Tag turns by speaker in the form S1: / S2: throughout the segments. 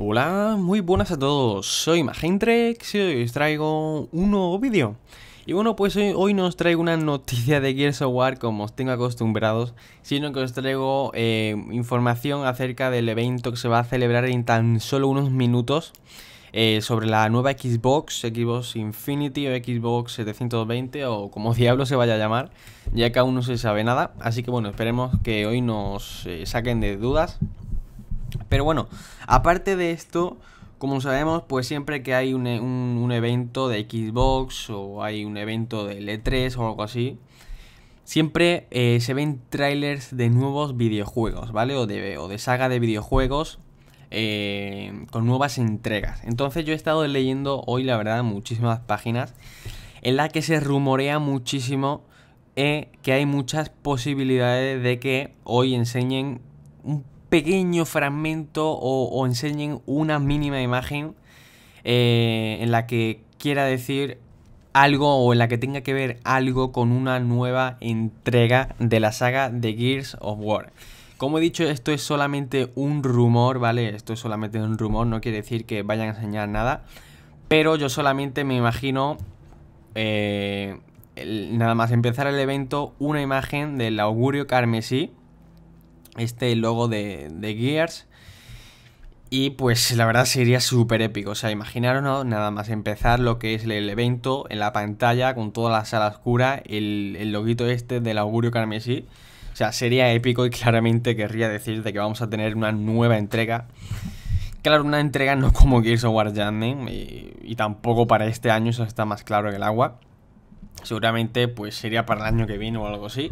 S1: Hola, muy buenas a todos, soy Magentrex y hoy os traigo un nuevo vídeo. Y bueno, pues hoy, nos no traigo una noticia de Gears of War como os tengo acostumbrados, sino que os traigo eh, información acerca del evento que se va a celebrar en tan solo unos minutos eh, sobre la nueva Xbox, Xbox Infinity o Xbox 720 o como diablo se vaya a llamar, ya que aún no se sabe nada. Así que bueno, esperemos que hoy nos eh, saquen de dudas pero bueno, aparte de esto, como sabemos, pues siempre que hay un, e, evento de Xbox o hay un evento de L3 e o algo así, siempre eh, se ven trailers de nuevos videojuegos, ¿vale? O de, de saga de videojuegos eh, con nuevas entregas. Entonces yo he estado leyendo hoy, la verdad, muchísimas páginas en las que se rumorea muchísimo eh, que hay muchas posibilidades de que hoy enseñen un pequeño fragmento o, enseñen una mínima imagen eh, en la que quiera decir algo o en la que tenga que ver algo con una nueva entrega de la saga de Gears of War. Como he dicho, esto es solamente un rumor, ¿vale? Esto es solamente un rumor, no quiere decir que vayan a enseñar nada. Pero yo solamente me imagino, eh, nada más empezar el evento, una imagen del augurio carmesí este logo de, Gears. Y pues la verdad sería súper épico. O sea, imaginaros ¿no? nada más empezar lo que es el, evento en la pantalla con toda la sala oscura, el, el loguito este del augurio carmesí. O sea, sería épico y claramente querría decir que vamos a tener una nueva entrega. Claro, una entrega no como Gears of War y, y tampoco para este año, eso está más claro que el agua. Seguramente pues sería para el año que viene o algo así.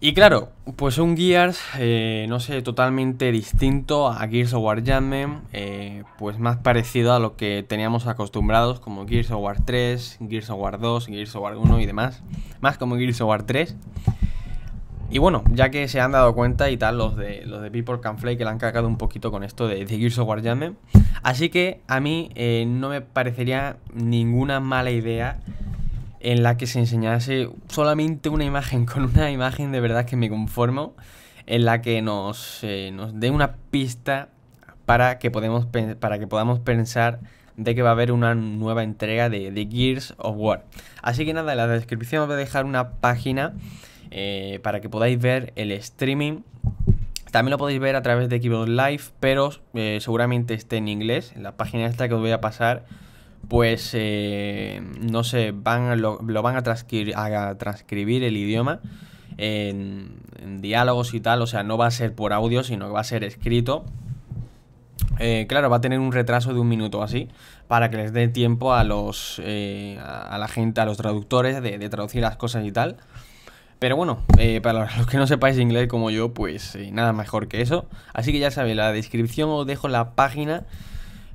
S1: Y claro, pues un Gears, eh, no sé, totalmente distinto a Gears of War Jammen eh, pues más parecido a lo que teníamos acostumbrados como Gears of War 3, Gears of War 2, Gears of War 1 y demás, más como Gears of War 3. Y bueno, ya que se han dado cuenta y tal los de, los de People Can Fly que le han cagado un poquito con esto de, Gears of War Jammen así que a mí eh, no me parecería ninguna mala idea en la que se enseñase solamente una imagen, con una imagen de verdad que me conformo, en la que nos, eh, nos dé una pista para que, podemos, para que podamos pensar de que va a haber una nueva entrega de, de Gears of War. Así que nada, en la descripción os voy a dejar una página eh, para que podáis ver el streaming. También lo podéis ver a través de Keyboard Live, pero eh, seguramente esté en inglés. En la página esta que os voy a pasar pues eh, no sé, van, lo, van a, a, transcribir el idioma en, diálogos y tal, o sea, no va a ser por audio, sino que va a ser escrito. Eh, claro, va a tener un retraso de un minuto así, para que les dé tiempo a los eh, a, la gente, a los traductores, de, traducir las cosas y tal. Pero bueno, para los que no sepáis inglés como yo, pues nada mejor que eso. Así que ya sabéis, la descripción os dejo la página.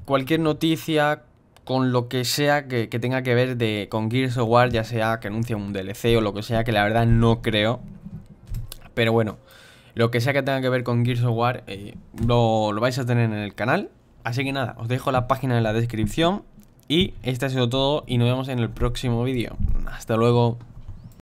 S1: Cualquier noticia, con lo que sea que, tenga que ver de, con Gears of War, ya sea que anuncie un DLC o lo que sea, que la verdad no creo. Pero bueno, lo que sea que tenga que ver con Gears of War, eh, lo, lo vais a tener en el canal. Así que nada, os dejo la página en la descripción. Y este ha sido todo y nos vemos en el próximo vídeo. Hasta luego.